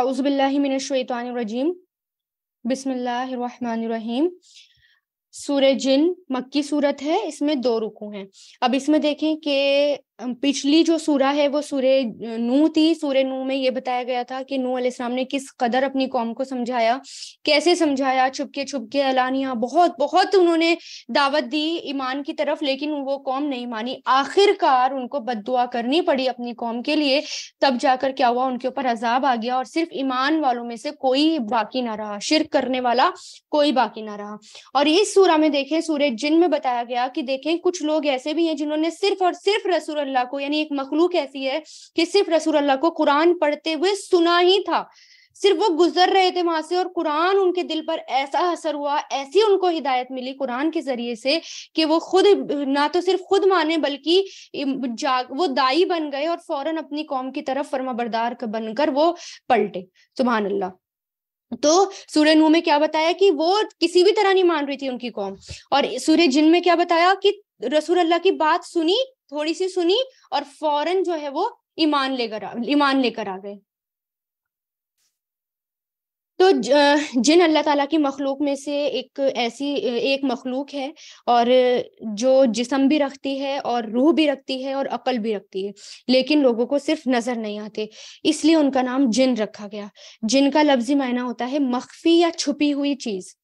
आउज़बिल्लिमिनशैतरजीम बिस्मिल्लाम सूर्य जिन मक्की सूरत है इसमें दो रुकू हैं अब इसमें देखें कि पिछली जो सूरा है वो सूर्य नू थी सूर्य नू में ये बताया गया था कि नू अलैहिस्सलाम ने किस कदर अपनी कौम को समझाया कैसे समझाया छुपके छुपके अलानिया बहुत बहुत उन्होंने दावत दी ईमान की तरफ लेकिन वो कौम नहीं मानी आखिरकार उनको बददुआ करनी पड़ी अपनी कौम के लिए तब जाकर क्या हुआ उनके ऊपर अजाब आ गया और सिर्फ ईमान वालों में से कोई बाकी ना रहा शिरक करने वाला कोई बाकी ना रहा और इस सूरा में देखें सूर्य जिन में बताया गया कि देखें कुछ लोग ऐसे भी हैं जिन्होंने सिर्फ और सिर्फ रसूल अल्लाह को यानी एक मखलूक ऐसी है कि सिर्फ रसूल अल्लाह को कुरान पढ़ते हुए सुना ही था सिर्फ वो गुजर रहे थे वहां से और कुरान उनके दिल पर ऐसा असर हुआ ऐसी उनको हिदायत मिली कुरान के जरिए से कि वो खुद ना तो सिर्फ खुद माने बल्कि जाग वो दाई बन गए और फौरन अपनी कौम की तरफ फर्मा बरदार बनकर वो पलटे सुबहान अल्लाह तो सूर्य नू में क्या बताया कि वो किसी भी तरह नहीं मान रही थी उनकी कौम और सूर्य जिन में क्या बताया कि रसूल अल्लाह की बात सुनी थोड़ी सी सुनी और फौरन जो है वो ईमान लेकर ईमान लेकर आ गए तो जिन अल्लाह ताला की मखलूक में से एक ऐसी एक मखलूक है और जो जिसम भी रखती है और रूह भी रखती है और अकल भी रखती है लेकिन लोगों को सिर्फ नजर नहीं आते इसलिए उनका नाम जिन रखा गया जिनका लफ्जी मायना होता है मख्फी या छुपी हुई चीज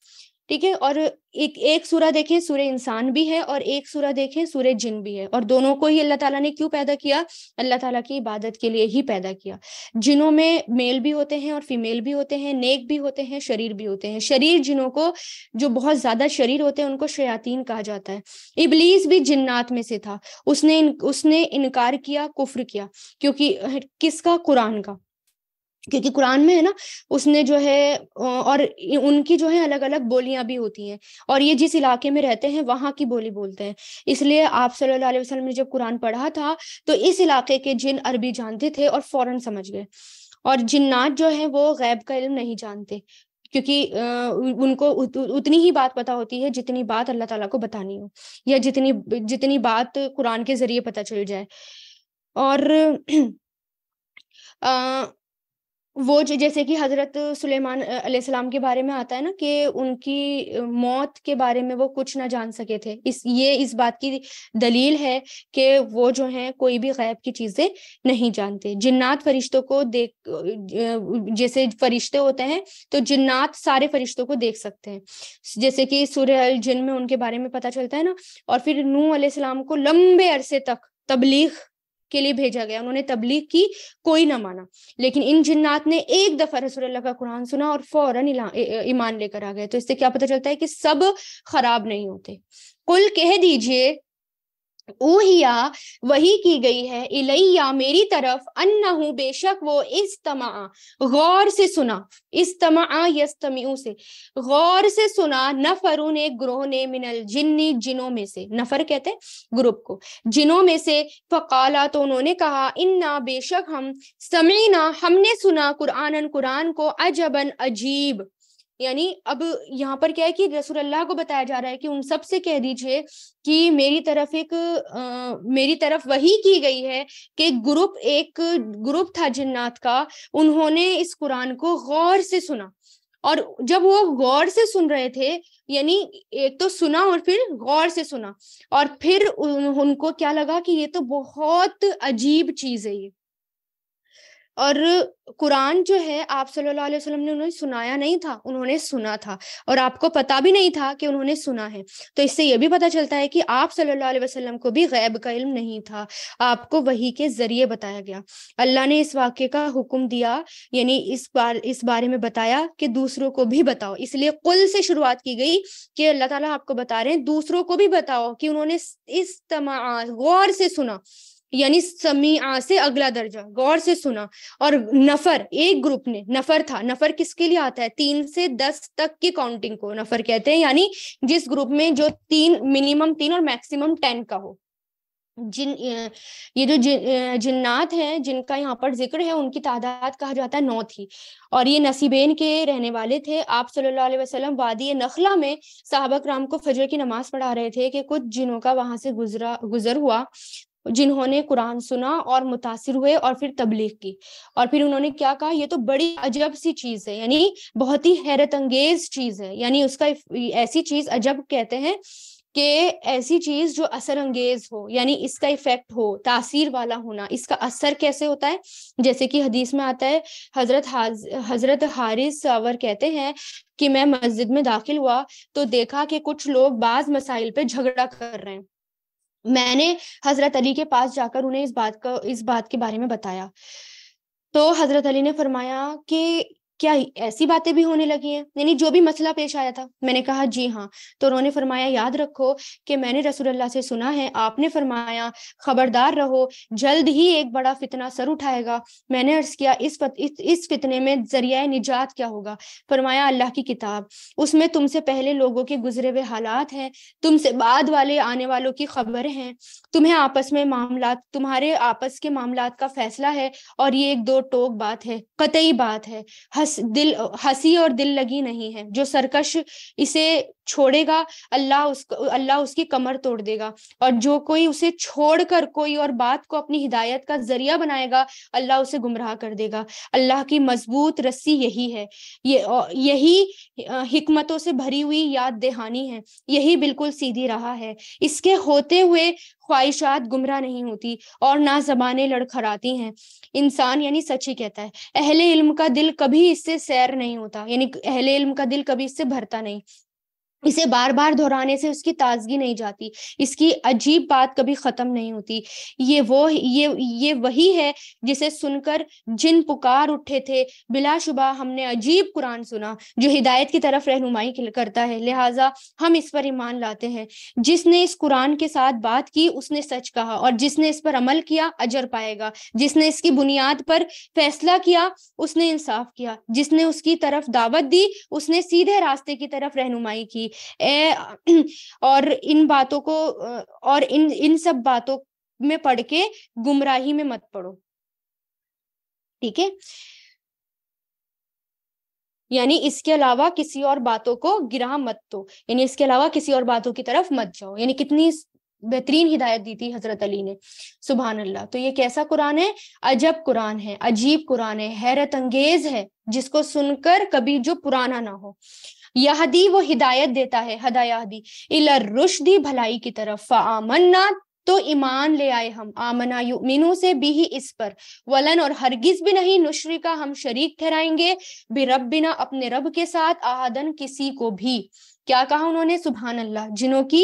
ठीक है और एक एक सूरा देखें सूर्य इंसान भी है और एक सूरा देखें सूर्य जिन भी है और दोनों को ही अल्लाह ताला ने क्यों पैदा किया अल्लाह ताला की इबादत के लिए ही पैदा किया जिनों में मेल भी होते हैं और फीमेल भी होते हैं नेक भी होते हैं शरीर भी होते हैं शरीर जिनों को जो बहुत ज्यादा शरीर होते हैं उनको शयातीन कहा जाता है इबलीस भी जिन्नात में से था उसने उसने इनकार किया कुफ्र किया क्योंकि किसका कुरान का क्योंकि कुरान में है ना उसने जो है और उनकी जो है अलग अलग बोलियां भी होती हैं और ये जिस इलाके में रहते हैं वहां की बोली बोलते हैं इसलिए आप सल्लल्लाहु अलैहि वसल्लम ने जब कुरान पढ़ा था तो इस इलाके के जिन अरबी जानते थे और फौरन समझ गए और जिन्नात जो है वो गैब का इल्म नहीं जानते क्योंकि उनको उतनी ही बात पता होती है जितनी बात अल्लाह ताला को बतानी हो या जितनी जितनी बात कुरान के जरिए पता चल जाए और आ, वो जैसे कि हजरत सुलेमान अलैहिस्सलाम के बारे में आता है ना कि उनकी मौत के बारे में वो कुछ ना जान सके थे इस ये इस बात की दलील है कि वो जो है कोई भी गैब की चीजें नहीं जानते जिन्नात फरिश्तों को देख जैसे फरिश्ते होते हैं तो जिन्नात सारे फरिश्तों को देख सकते हैं जैसे कि सूर्य अल जिन में उनके बारे में पता चलता है ना और फिर नू अलैहिस्सलाम को लंबे अरसे तक तबलीग के लिए भेजा गया उन्होंने तबलीग की कोई ना माना लेकिन इन जिन्नात ने एक दफा रसूलुल्लाह का कुरान सुना और फौरन ईमान लेकर आ गए तो इससे क्या पता चलता है कि सब खराब नहीं होते कुल कह दीजिए ओहिया वही की गई है इलैया मेरी तरफ अन्ना हूं बेशक वो इस तमा गौर से सुना इस तमा यस्तमियों से गौर से सुना नफरून ने ग्रोह ने मिनल जिन्नी जिनों में से नफर कहते ग्रुप को जिनों में से फकाला तो उन्होंने कहा इन्ना बेशक हम समीना हमने सुना कुरान कुरान को अजबन अजीब यानी अब यहाँ पर क्या है कि अल्लाह को बताया जा रहा है कि उन सब से कह दीजिए कि मेरी तरफ एक आ, मेरी तरफ वही की गई है कि ग्रुप एक ग्रुप था जिन्नात का उन्होंने इस कुरान को गौर से सुना और जब वो गौर से सुन रहे थे यानी एक तो सुना और फिर गौर से सुना और फिर उन, उनको क्या लगा कि ये तो बहुत अजीब चीज है ये और कुरान जो है आप सल्लल्लाहु अलैहि वसल्लम ने उन्हें सुनाया नहीं था उन्होंने सुना था और आपको पता भी नहीं था कि उन्होंने सुना है तो इससे यह भी पता चलता है कि आप सल्लल्लाहु अलैहि वसल्लम को भी गैब का इल्म नहीं था आपको वही के जरिए बताया गया अल्लाह ने इस वाक्य का हुक्म दिया यानी इस बार इस बारे में बताया कि दूसरों को भी बताओ इसलिए कुल से शुरुआत की गई कि अल्लाह ताला आपको बता रहे हैं दूसरों को भी बताओ कि उन्होंने इस तमा गौर से सुना यानी समीआ से अगला दर्जा गौर से सुना और नफर एक ग्रुप ने नफर था नफर किसके लिए आता है तीन से दस तक की काउंटिंग को नफर कहते हैं यानी जिस ग्रुप में जो तीन मिनिमम तीन और मैक्सिमम टेन का हो जिन ये जो जिन्नात हैं जिनका यहाँ पर जिक्र है उनकी तादाद कहा जाता है नौ थी और ये नसीबेन के रहने वाले थे आप सल्लल्लाहु अलैहि वसल्लम वादी नखला में साहबक राम को फजर की नमाज पढ़ा रहे थे कि कुछ जिनों का वहां से गुजरा गुजर हुआ जिन्होंने कुरान सुना और मुतासिर हुए और फिर तबलीग की और फिर उन्होंने क्या कहा ये तो बड़ी अजब सी चीज है यानी बहुत ही हैरत अंगेज चीज है यानी उसका ऐसी चीज अजब कहते हैं कि ऐसी चीज जो असर अंगेज हो यानी इसका इफेक्ट हो तासीर वाला होना इसका असर कैसे होता है जैसे कि हदीस में आता है हजरत हाज हजरत हारिस सावर कहते हैं कि मैं मस्जिद में दाखिल हुआ तो देखा कि कुछ लोग बाज मसाइल पे झगड़ा कर रहे हैं मैंने हजरत अली के पास जाकर उन्हें इस बात का इस बात के बारे में बताया तो हजरत अली ने फरमाया कि क्या ऐसी बातें भी होने लगी हैं यानी जो भी मसला पेश आया था मैंने कहा जी हाँ तो उन्होंने फरमाया याद रखो कि मैंने अल्लाह से सुना है आपने फरमाया खबरदार रहो जल्द ही एक बड़ा फितना सर उठाएगा मैंने अर्ज किया इस फत, इस, इस फितने में जरिया निजात क्या होगा फरमाया अल्लाह की किताब उसमें तुमसे पहले लोगों के गुजरे हुए हालात हैं तुमसे बाद वाले आने वालों की खबर है तुम्हें आपस में मामला तुम्हारे आपस के मामला का फैसला है और ये एक दो टोक बात है कतई बात है दिल हंसी और दिल लगी नहीं है जो सरकश इसे छोड़ेगा अल्लाह उसको अल्लाह उसकी कमर तोड़ देगा और जो कोई उसे छोड़कर कोई और बात को अपनी हिदायत का जरिया बनाएगा अल्लाह उसे गुमराह कर देगा अल्लाह की मजबूत रस्सी यही है ये यही हिकमतों से भरी हुई याद दहानी है यही बिल्कुल सीधी रहा है इसके होते हुए ख्वाहिशात गुमराह नहीं होती और ना जबाने लड़खड़ाती हैं इंसान यानी सच ही कहता है अहले इल्म का दिल कभी इससे सैर नहीं होता यानी अहले इल्म का दिल कभी इससे भरता नहीं इसे बार बार दोहराने से उसकी ताजगी नहीं जाती इसकी अजीब बात कभी खत्म नहीं होती ये वो ये ये वही है जिसे सुनकर जिन पुकार उठे थे बिलाशुबा हमने अजीब कुरान सुना जो हिदायत की तरफ रहनुमाई करता है लिहाजा हम इस पर ईमान लाते हैं जिसने इस कुरान के साथ बात की उसने सच कहा और जिसने इस पर अमल किया अजर पाएगा जिसने इसकी बुनियाद पर फैसला किया उसने इंसाफ किया जिसने उसकी तरफ दावत दी उसने सीधे रास्ते की तरफ रहनुमाई की ए, और इन बातों को और इन इन सब बातों में पढ़ के गुमराही में मत पढ़ो ठीक है यानी इसके अलावा किसी और बातों को गिरा मत दो यानी इसके अलावा किसी और बातों की तरफ मत जाओ यानी कितनी बेहतरीन हिदायत दी थी हजरत अली ने सुबहान अल्लाह तो ये कैसा कुरान है अजब कुरान है अजीब कुरान है हैरत अंगेज है जिसको सुनकर कभी जो पुराना ना हो यहदी वो हिदायत देता है हदायाहदी इला रुशदी भलाई की तरफ फ़ामन्ना तो ईमान ले आए हम आमना मीनू से भी ही इस पर वलन और हरगिज भी नहीं नुशरी का हम शरीक ठहराएंगे बिरब बिना अपने रब के साथ आहदन किसी को भी क्या कहा उन्होंने सुबहान अल्लाह जिन्हों की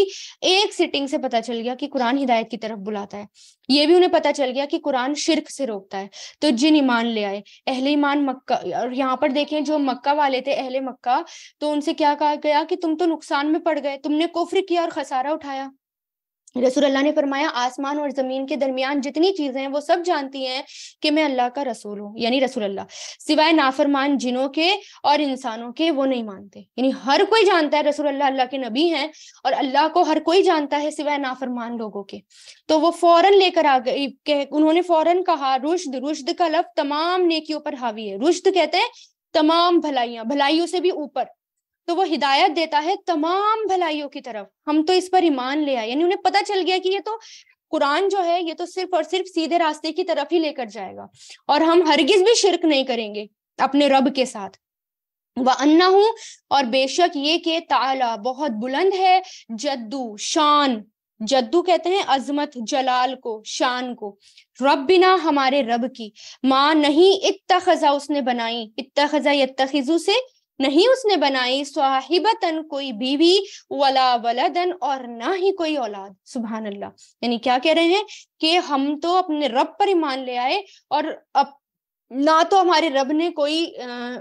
एक सिटिंग से पता चल गया कि कुरान हिदायत की तरफ बुलाता है ये भी उन्हें पता चल गया कि कुरान शिरक से रोकता है तो जिन ईमान ले आए अहले ईमान मक्का और यहाँ पर देखें जो मक्का वाले थे अहले मक्का तो उनसे क्या कहा गया कि तुम तो नुकसान में पड़ गए तुमने कुफ्र किया और खसारा उठाया अल्लाह ने फरमाया आसमान और जमीन के दरमियान जितनी चीजें हैं वो सब जानती हैं कि मैं अल्लाह का रसूल हूँ यानी अल्लाह सिवाय नाफरमान जिनों के और इंसानों के वो नहीं मानते यानी हर कोई जानता है रसूल अल्लाह के नबी हैं और अल्लाह को हर कोई जानता है सिवाय नाफरमान लोगों के तो वो फौरन लेकर आ गए उन्होंने फौरन कहा रुश्द रुश्द का लफ तमाम नेकियों पर हावी है रुश्द कहते हैं तमाम भलाइयां भलाइयों से भी ऊपर तो वो हिदायत देता है तमाम भलाइयों की तरफ हम तो इस पर ईमान ले आए यानी उन्हें पता चल गया कि ये तो कुरान जो है ये तो सिर्फ और सिर्फ सीधे रास्ते की तरफ ही लेकर जाएगा और हम हरगिज भी शिरक नहीं करेंगे अपने रब के साथ वह अन्ना हूं और बेशक ये के ताला बहुत बुलंद है जद्दू शान जद्दू कहते हैं अजमत जलाल को शान को रब बिना हमारे रब की माँ नहीं खजा उसने बनाई इत खिजू से नहीं उसने बनाई स्वाहिबतन कोई बीवी वला वलदन और ना ही कोई औलाद सुबह अल्लाह यानी क्या कह रहे हैं कि हम तो अपने रब पर ईमान ले आए और अब ना तो हमारे रब ने कोई आ,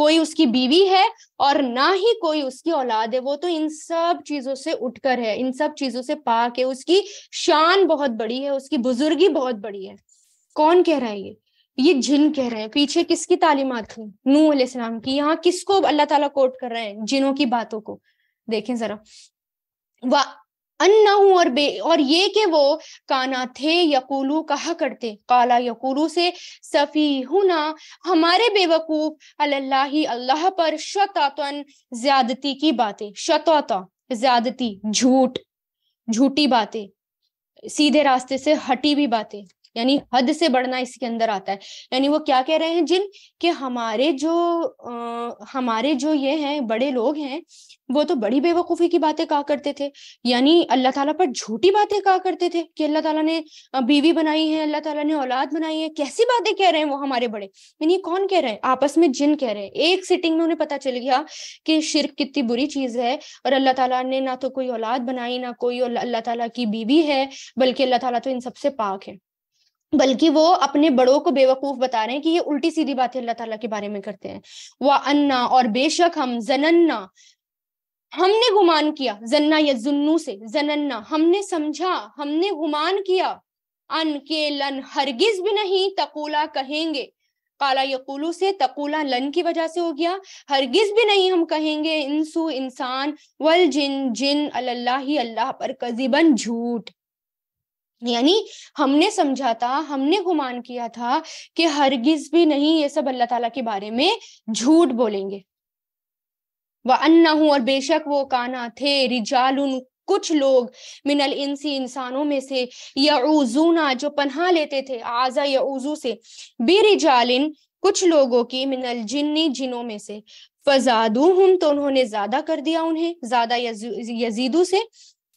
कोई उसकी बीवी है और ना ही कोई उसकी औलाद है वो तो इन सब चीजों से उठकर है इन सब चीजों से पाक है उसकी शान बहुत बड़ी है उसकी बुजुर्गी बहुत बड़ी है कौन कह रहा है ये ये जिन कह रहे हैं पीछे किसकी तालीमत थी नू अलैहिस्सलाम की यहाँ किसको अल्लाह ताला कोट कर रहे हैं जिनों की बातों को देखें जरा व अन्ना और बे और ये के वो काना थे यकूलू कहा करते काला यकूलू से सफ़ी हुना हमारे बेवकूफ अल्लाह अल्लाह पर शतातन ज्यादती की बातें शतौता ज्यादती झूठ झूठी बातें सीधे रास्ते से हटी भी बातें यानी हद से बढ़ना इसके अंदर आता है यानी वो क्या कह रहे हैं जिन कि हमारे जो आ, हमारे जो ये हैं बड़े लोग हैं वो तो बड़ी बेवकूफी की बातें कहा करते थे यानी अल्लाह ताला पर झूठी बातें कहा करते थे कि अल्लाह ताला ने बीवी बनाई है अल्लाह ताला ने औलाद बनाई है कैसी बातें कह रहे हैं वो हमारे बड़े यानी कौन कह रहे हैं आपस में जिन कह रहे हैं एक सिटिंग में उन्हें पता चल गया कि शिरक कितनी बुरी चीज है और अल्लाह ताला ने ना तो कोई औलाद बनाई ना कोई अल्लाह ताला की बीवी है बल्कि अल्लाह ताला तो इन सबसे पाक है बल्कि वो अपने बड़ों को बेवकूफ बता रहे हैं कि ये उल्टी सीधी बातें अल्लाह ताला के बारे में करते हैं वह अन्ना और बेशक हम जनन्ना हमने गुमान किया जन्ना या जुन्नू से जनन्ना हमने समझा हमने गुमान किया अन के लन हरगिज भी नहीं तकूला कहेंगे काला यकूलू से तकूला लन की वजह से हो गया हरगिज भी नहीं हम कहेंगे इंसु इंसान वल जिन जिन अल्लाह ही अल्लाह पर कजीबन झूठ यानी हमने समझा था हमने गुमान किया था कि हरगिज भी नहीं ये सब अल्लाह ताला के बारे में झूठ बोलेंगे वह अन्ना हूं और बेशक वो काना थे रिजाल कुछ लोग मिनल इंसी इंसानों में से याऊजूना जो पन्हा लेते थे आजा उजू से बेरिजालिन कुछ लोगों की मिनल जिन्नी जिनों में से फजादू हूं तो उन्होंने ज्यादा कर दिया उन्हें ज्यादा यजीदू से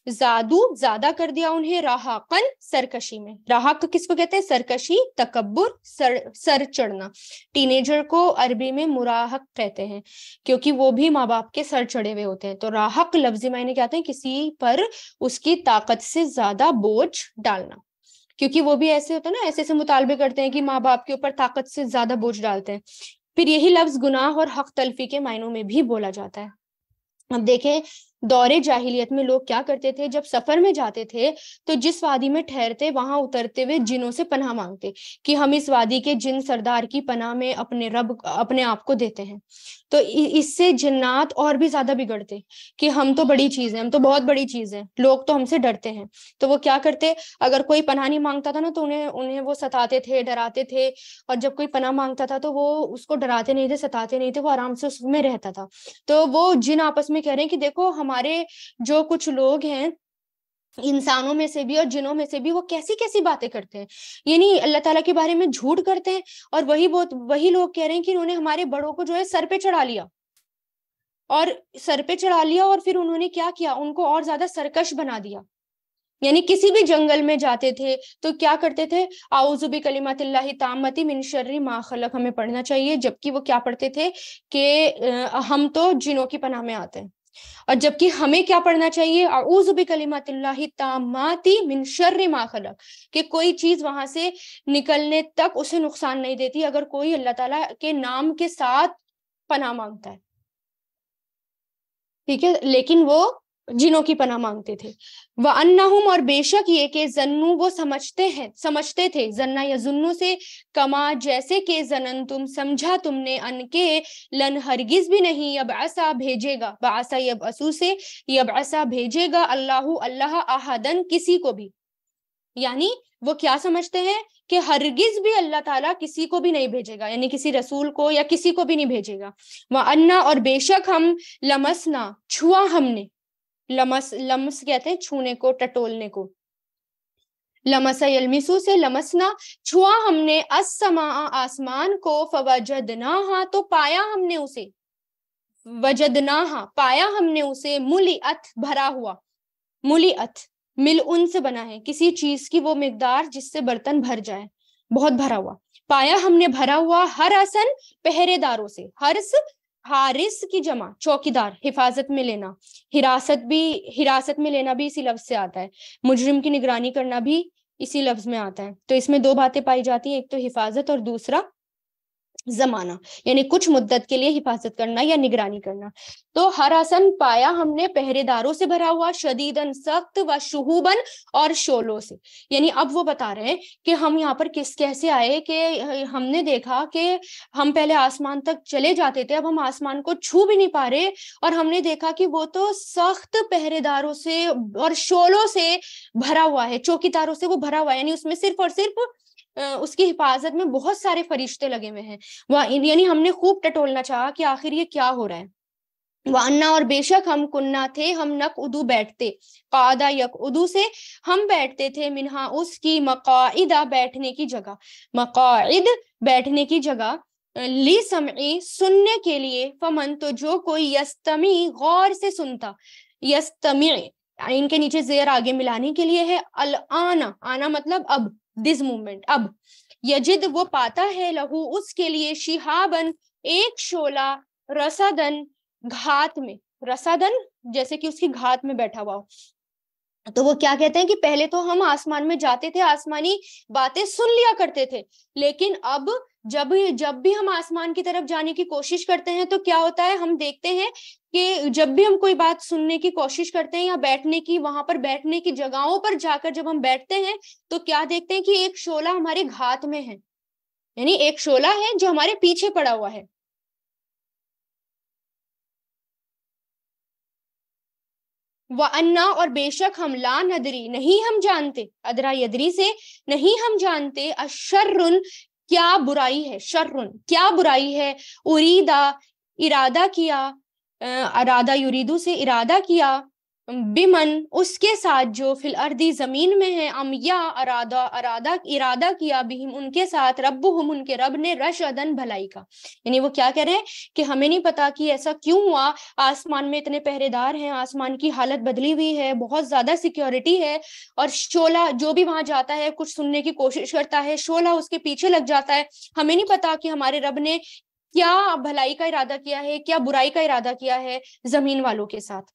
जादू ज्यादा कर दिया उन्हें राहकन सरकशी में राहक किसको कहते हैं सरकशी तकबर सर सर चढ़ना टीनेजर को अरबी में मुराहक कहते हैं क्योंकि वो भी माँ बाप के सर चढ़े हुए होते हैं तो राहक लफ्जी मायने क्या हैं किसी पर उसकी ताकत से ज्यादा बोझ डालना क्योंकि वो भी ऐसे होता है ना ऐसे ऐसे मुतालबे करते हैं कि माँ बाप के ऊपर ताकत से ज्यादा बोझ डालते हैं फिर यही लफ्ज गुनाह और हक तलफी के मायनों में भी बोला जाता है अब देखें दौरे जाहिलियत में लोग क्या करते थे जब सफर में जाते थे तो जिस वादी में ठहरते वहां उतरते हुए जिनों से पनाह मांगते कि हम इस वादी के जिन सरदार की पनाह में अपने रब अपने आप को देते हैं तो इससे जिन्नात और भी ज्यादा बिगड़ते कि हम तो बड़ी चीज है हम तो बहुत बड़ी चीज है लोग तो हमसे डरते हैं तो वो क्या करते अगर कोई पनाह नहीं मांगता था ना तो उन्हें उन्हें वो सताते थे डराते थे और जब कोई पनाह मांगता था तो वो उसको डराते नहीं थे सताते नहीं थे वो आराम से उसमें रहता था तो वो जिन आपस में कह रहे हैं कि देखो हम हमारे जो कुछ लोग हैं इंसानों में से भी और जिनों में से भी वो कैसी कैसी बातें करते हैं यानी अल्लाह ताला के बारे में झूठ करते हैं और वही बहुत वही लोग कह रहे हैं कि उन्होंने हमारे बड़ों को जो है सर पे चढ़ा लिया और सर पे चढ़ा लिया और फिर उन्होंने क्या किया उनको और ज्यादा सरकश बना दिया यानी किसी भी जंगल में जाते थे तो क्या करते थे आउजुबी कलीमतिल्ला तामती मिन शर्री मा खलक हमें पढ़ना चाहिए जबकि वो क्या पढ़ते थे कि हम तो जिनों की पनाह में आते हैं और जबकि हमें क्या पढ़ना चाहिए आऊजुबी कलीमतल्लामाती मिन शर्र मा खलक कि कोई चीज वहां से निकलने तक उसे नुकसान नहीं देती अगर कोई अल्लाह ताला के नाम के साथ पना मांगता है ठीक है लेकिन वो जिनों की पना मांगते थे वह अन्नाहुम और बेशक ये के जन्नू वो समझते हैं समझते थे जन्ना या जुन्नू से कमा जैसे के जनन तुम समझा तुमने अन के लन हरगिज भी नहीं अब ऐसा भेजेगा बासा यब असू से यब ऐसा भेजेगा अल्लाह अल्लाह आहदन किसी को भी यानी वो क्या समझते हैं कि हरगिज भी अल्लाह ताला किसी को भी नहीं भेजेगा यानी किसी रसूल को या किसी को भी नहीं भेजेगा वह अन्ना और बेशक हम लमसना छुआ हमने लमस लम्स कहते हैं छूने को टटोलने को लमसा यलमिसू से लमसना छुआ हमने असमा आसमान को फवजदना हा तो पाया हमने उसे वजदना हा पाया हमने उसे मुली अथ भरा हुआ मुली अथ मिल उन से बना है किसी चीज की वो मिकदार जिससे बर्तन भर जाए बहुत भरा हुआ पाया हमने भरा हुआ हर आसन पहरेदारों से हर्ष हारिस की जमा चौकीदार हिफाजत में लेना हिरासत भी हिरासत में लेना भी इसी लफ्ज से आता है मुजरिम की निगरानी करना भी इसी लफ्ज में आता है तो इसमें दो बातें पाई जाती हैं एक तो हिफाजत और दूसरा जमाना यानी कुछ मुद्दत के लिए हिफाजत करना या निगरानी करना तो हर आसन पाया हमने पहरेदारों से भरा हुआ शदीदन सख्त व शुहूबन और शोलों से यानी अब वो बता रहे हैं कि हम यहाँ पर किस कैसे आए कि हमने देखा कि हम पहले आसमान तक चले जाते थे अब हम आसमान को छू भी नहीं पा रहे और हमने देखा कि वो तो सख्त पहरेदारों से और शोलों से भरा हुआ है चौकीदारों से वो भरा हुआ है यानी उसमें सिर्फ और सिर्फ उसकी हिफाजत में बहुत सारे फरिश्ते लगे हुए हैं वह यानी हमने खूब टटोलना चाहा कि आखिर ये क्या हो रहा है वाना और बेशक हम कुन्ना थे हम नक उदू बैठते कादा यक उदू से हम बैठते थे मिनहा उसकी मकाइदा बैठने की जगह मकाइद बैठने की जगह ली समी सुनने के लिए फमन तो जो कोई यस्तमी गौर से सुनता यस्तमी इनके नीचे जेर आगे मिलाने के लिए है अल आना आना मतलब अब दिस मूवमेंट अब यजिद वो पाता है लहू उसके लिए शिहाबन एक शोला रसादन घात में रसादन जैसे कि उसकी घात में बैठा हुआ हो तो वो क्या कहते हैं कि पहले तो हम आसमान में जाते थे आसमानी बातें सुन लिया करते थे लेकिन अब जब जब भी हम आसमान की तरफ जाने की कोशिश करते हैं तो क्या होता है हम देखते हैं कि जब भी हम कोई बात सुनने की कोशिश करते हैं या बैठने की वहां पर बैठने की जगहों पर जाकर जब हम बैठते हैं तो क्या देखते हैं कि एक शोला हमारे घात में है यानी एक शोला है जो हमारे पीछे पड़ा हुआ है वह अन्ना और बेशक हम ला नदरी नहीं हम जानते अदरा यदरी से नहीं हम जानते अशर्रुन क्या बुराई है शर्रुन क्या बुराई है उरीदा इरादा किया अरादा युरीदू से इरादा किया बिमन उसके साथ जो फिल अर्दी जमीन में है अम या अरादा अरादा इरादा किया बिहिम उनके साथ रब हम उनके रब ने रश अदन भलाई का यानी वो क्या कह रहे हैं कि हमें नहीं पता कि ऐसा क्यों हुआ आसमान में इतने पहरेदार हैं आसमान की हालत बदली हुई है बहुत ज्यादा सिक्योरिटी है और शोला जो भी वहां जाता है कुछ सुनने की कोशिश करता है शोला उसके पीछे लग जाता है हमें नहीं पता कि हमारे रब ने क्या भलाई का इरादा किया है क्या बुराई का इरादा किया है जमीन वालों के साथ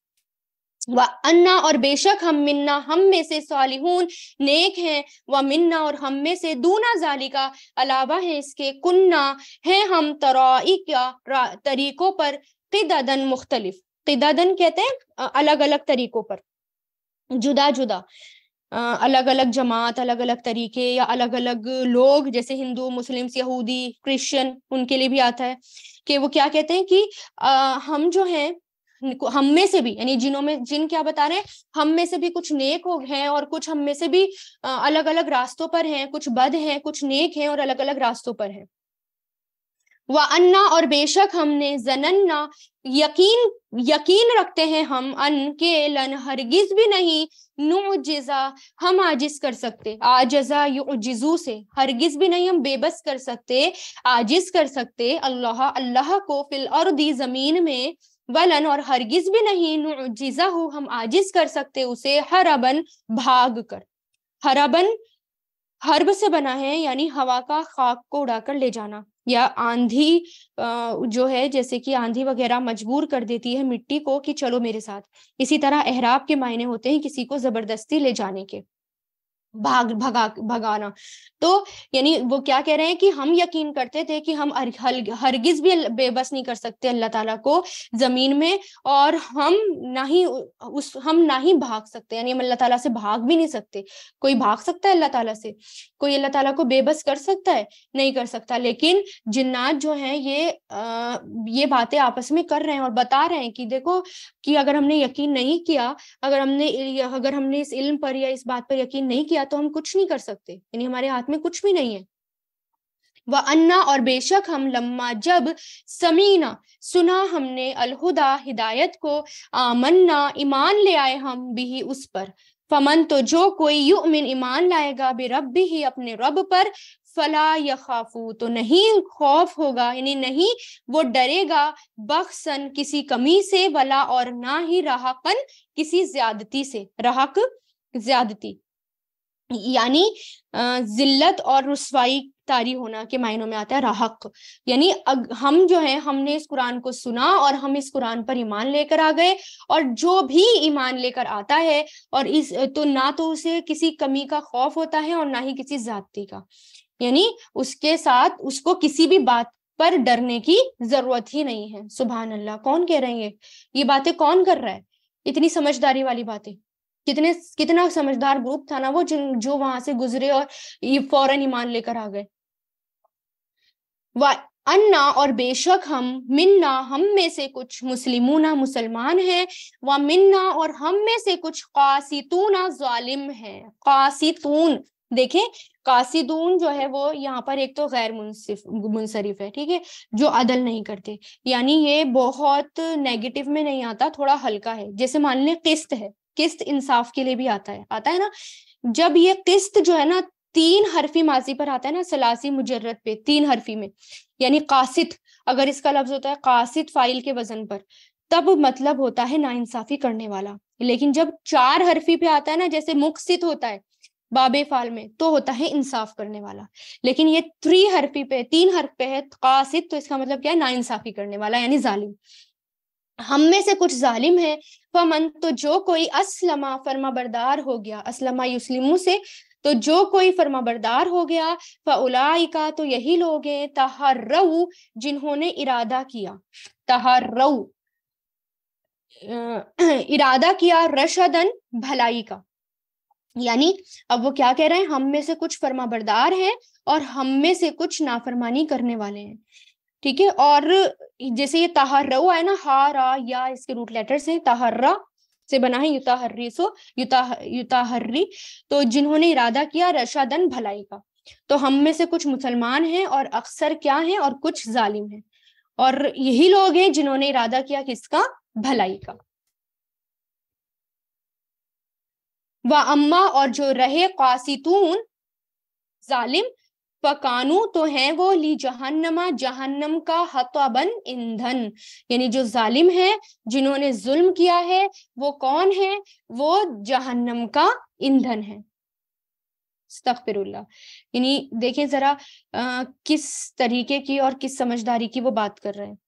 व अन्ना और बेशक हम मिन्ना हम में से सालिहून नेक हैं व मिन्ना और हम में से दूना जाली का अलावा है इसके कुन्ना हैं हम तराई क्या तरीकों पर किदादन मुख्तलिफ किदादन कहते हैं अलग अलग तरीकों पर जुदा जुदा अलग अलग जमात अलग अलग तरीके या अलग अलग लोग जैसे हिंदू मुस्लिम यहूदी क्रिश्चियन उनके लिए भी आता है कि वो क्या कहते हैं कि आ, हम जो हैं हम में से भी यानी जिनों में जिन क्या बता रहे हैं हम में से भी कुछ नेक हैं और कुछ हम में से भी अलग अलग रास्तों पर हैं कुछ बद हैं कुछ नेक हैं और अलग अलग रास्तों पर हैं वह अन्ना और बेशक हमने जनन्ना यकीन यकीन रखते हैं हम अन के लन हरगिज भी नहीं नु जिजा हम आजिज कर सकते आजजा जिजू से हरगिज भी नहीं हम बेबस कर सकते आजिज कर सकते अल्लाह अल्लाह को फिल और दी जमीन में वलन और हरगिज भी नहीं नुजिजा हो हम आजिज कर सकते उसे हरबन भाग कर हरबन हर्ब से बना है यानी हवा का खाक को उड़ाकर ले जाना या आंधी जो है जैसे कि आंधी वगैरह मजबूर कर देती है मिट्टी को कि चलो मेरे साथ इसी तरह एहराब के मायने होते हैं किसी को जबरदस्ती ले जाने के भाग भगा भगाना तो यानी वो क्या कह रहे हैं कि हम यकीन करते थे कि हम हरगिज भी बेबस नहीं कर सकते अल्लाह ताला को जमीन में और हम ना ही उस हम ना ही भाग सकते यानी हम अल्लाह ताला से भाग भी नहीं सकते कोई भाग सकता है अल्लाह ताला से कोई अल्लाह ताला को बेबस कर सकता है नहीं कर सकता लेकिन जिन्नात जो है ये अः ये बातें आपस में कर रहे हैं और बता रहे हैं कि देखो कि अगर हमने यकीन नहीं किया अगर हमने अगर हमने इस इल्म पर या इस बात पर यकीन नहीं किया तो हम कुछ नहीं कर सकते यानी हमारे हाथ में कुछ भी नहीं है वह अन्ना और बेशक हम लम्मा जब समीना सुना हमने अलहुदा हिदायत को आमन्ना ईमान ले आए हम भी ही उस पर फमन तो जो कोई युमिन ईमान लाएगा बे रब भी ही अपने रब पर फला या खाफू तो नहीं खौफ होगा यानी नहीं वो डरेगा बख्सन किसी कमी से वला और ना ही राहकन किसी ज्यादती से राहक ज्यादती यानी जिल्लत और रसवाई तारी होना के मायनों में आता है राहक यानी हम जो है हमने इस कुरान को सुना और हम इस कुरान पर ईमान लेकर आ गए और जो भी ईमान लेकर आता है और इस तो ना तो उसे किसी कमी का खौफ होता है और ना ही किसी जाति का यानी उसके साथ उसको किसी भी बात पर डरने की जरूरत ही नहीं है सुबह अल्लाह कौन कह रहे हैं ये बातें कौन कर रहा है इतनी समझदारी वाली बातें कितने कितना समझदार ग्रुप था ना वो जिन जो वहां से गुजरे और ये फौरन ईमान लेकर आ गए अन्ना और बेशक हम मिन्ना हम में से कुछ मुस्लिमूना मुसलमान हैं व मिन्ना और हम में से कुछ कासितूना जालिम हैं कासितून देखें कासिदून जो है वो यहाँ पर एक तो गैर मुनसिफ मुनसरिफ है ठीक है जो अदल नहीं करते यानी ये बहुत नेगेटिव में नहीं आता थोड़ा हल्का है जैसे मान लें किस्त है किस्त इंसाफ के लिए भी आता है आता है ना जब ये किस्त जो है ना तीन हरफी माजी पर आता है ना सलासी मुजरत पे तीन हरफी में यानी कासित अगर इसका लफ्ज होता है कासित फाइल के वजन पर तब मतलब होता है नाइंसाफी करने वाला लेकिन जब चार हरफी पे आता है ना जैसे मुखसित होता है बाबे फाल में तो होता है इंसाफ करने वाला लेकिन ये थ्री हरफी पे तीन हरफ पे है कासित तो इसका मतलब क्या है इंसाफी करने वाला यानी जालिम हम में से कुछ जालिम है फमन तो जो कोई असलमा फर्मा बरदार हो गया असलमा युस्लिमू से तो जो कोई फर्मा बरदार हो गया फ़लाइ का तो यही लोग हैं तहर्रऊ जिन्होंने इरादा किया तहर्रऊ इरादा किया रशदन भलाई का यानी अब वो क्या कह रहे हैं हम में से कुछ फर्मा बरदार हैं और हम में से कुछ नाफरमानी करने वाले हैं ठीक है और जैसे ये तहर्रा है ना हा रा या इसके रूट लेटर से तहर्रा से बना है युताहर्री सो युता युताहर्री तो जिन्होंने इरादा किया रशादन भलाई का तो हम में से कुछ मुसलमान हैं और अक्सर क्या हैं और कुछ जालिम हैं और यही लोग हैं जिन्होंने इरादा किया किसका भलाई का व अम्मा और जो रहे कासितून जालिम फकानू तो है वो ली जहन्नमा जहन्नम का हतवाबन ईंधन यानी जो जालिम है जिन्होंने जुल्म किया है वो कौन है वो जहन्नम का ईंधन है यानी देखें जरा आ, किस तरीके की और किस समझदारी की वो बात कर रहे हैं